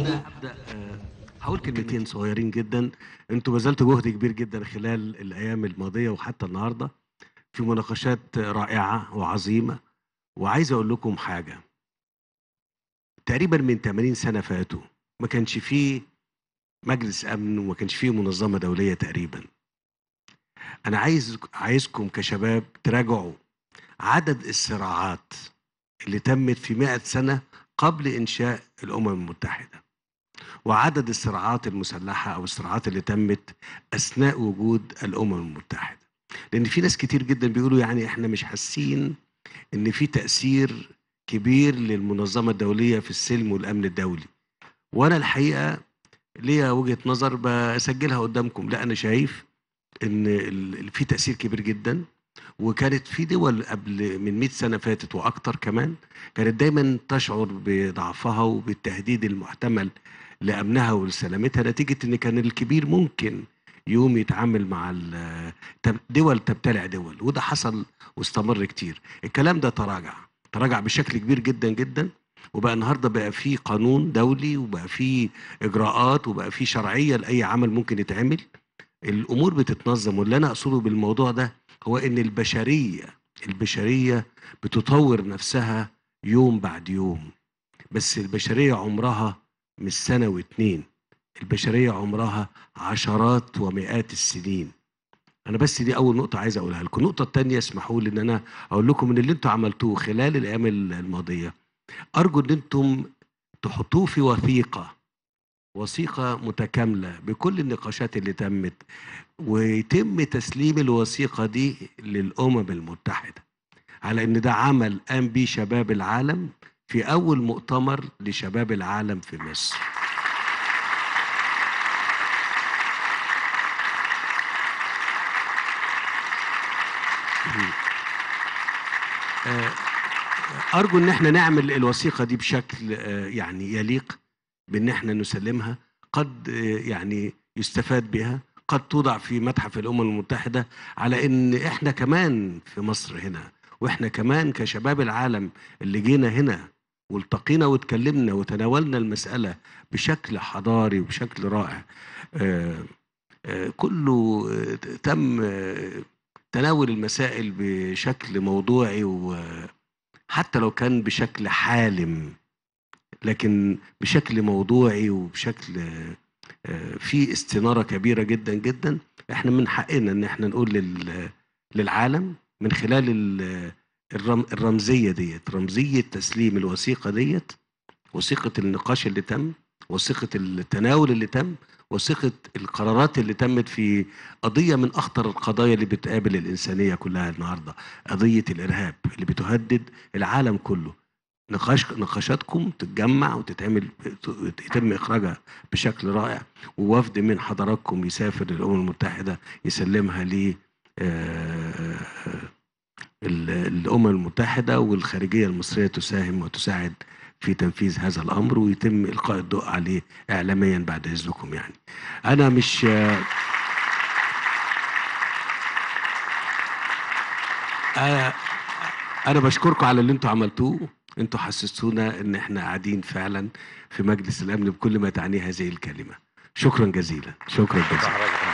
انا هبدا آه، آه، هقول كلمتين صغيرين جدا انتوا بذلتوا جهد كبير جدا خلال الايام الماضيه وحتى النهارده في مناقشات رائعه وعظيمه وعايز اقول لكم حاجه تقريبا من 80 سنه فاتوا ما كانش فيه مجلس امن وما كانش فيه منظمه دوليه تقريبا انا عايز عايزكم كشباب تراجعوا عدد الصراعات اللي تمت في 100 سنه قبل انشاء الامم المتحده وعدد الصراعات المسلحة أو الصراعات اللي تمت أثناء وجود الأمم المتحدة لأن في ناس كتير جدا بيقولوا يعني إحنا مش حاسين إن في تأثير كبير للمنظمة الدولية في السلم والأمن الدولي وأنا الحقيقة ليا وجهة نظر بسجلها قدامكم لا أنا شايف إن في تأثير كبير جدا وكانت في دول قبل من 100 سنه فاتت واكتر كمان كانت دايما تشعر بضعفها وبالتهديد المحتمل لامنها ولسلامتها نتيجه ان كان الكبير ممكن يقوم يتعامل مع دول تبتلع دول وده حصل واستمر كتير الكلام ده تراجع تراجع بشكل كبير جدا جدا وبقى النهارده بقى في قانون دولي وبقى في اجراءات وبقى في شرعيه لاي عمل ممكن يتعمل الامور بتتنظم واللي انا اقصده بالموضوع ده هو ان البشريه البشريه بتطور نفسها يوم بعد يوم بس البشريه عمرها مش سنة واتنين البشرية عمرها عشرات ومئات السنين أنا بس دي أول نقطة عايز أقولها لكم النقطة الثانيه اسمحوا لي إن أنا أقول لكم إن اللي أنتم عملتوه خلال الأيام الماضية أرجو إن أنتم تحطوه في وثيقة وثيقة متكاملة بكل النقاشات اللي تمت ويتم تسليم الوثيقة دي للأمم المتحدة على إن ده عمل قام بيه شباب العالم في أول مؤتمر لشباب العالم في مصر آه، أرجو إن احنا نعمل الوثيقة دي بشكل آه، يعني يليق بإن احنا نسلمها قد آه، يعني يستفاد بها قد توضع في متحف الأمم المتحدة على إن احنا كمان في مصر هنا واحنا كمان كشباب العالم اللي جينا هنا والتقينا واتكلمنا وتناولنا المسألة بشكل حضاري وبشكل رائع آه، آه، كله آه، تم تناول المسائل بشكل موضوعي وحتى لو كان بشكل حالم لكن بشكل موضوعي وبشكل في استنارة كبيرة جدا جدا احنا من حقنا ان احنا نقول للعالم من خلال الرم الرمزية ديت رمزية تسليم الوثيقة ديت وثيقة النقاش اللي تم وثيقة التناول اللي تم وثيقة القرارات اللي تمت في قضية من أخطر القضايا اللي بتقابل الإنسانية كلها النهاردة قضية الإرهاب اللي بتهدد العالم كله نقاش نقاشاتكم تتجمع وتتعمل يتم اخراجها بشكل رائع ووفد من حضراتكم يسافر للامم المتحده يسلمها ل آه، الأمم المتحدة والخارجية المصرية تساهم وتساعد في تنفيذ هذا الأمر ويتم إلقاء الضوء عليه إعلاميا بعد إذنكم يعني أنا مش آه، أنا, بشكركم على اللي انتم عملتوه أنتوا حسستونا إن إحنا قاعدين فعلا في مجلس الأمن بكل ما تعنيه هذه الكلمة شكرا جزيلا شكرا جزيلا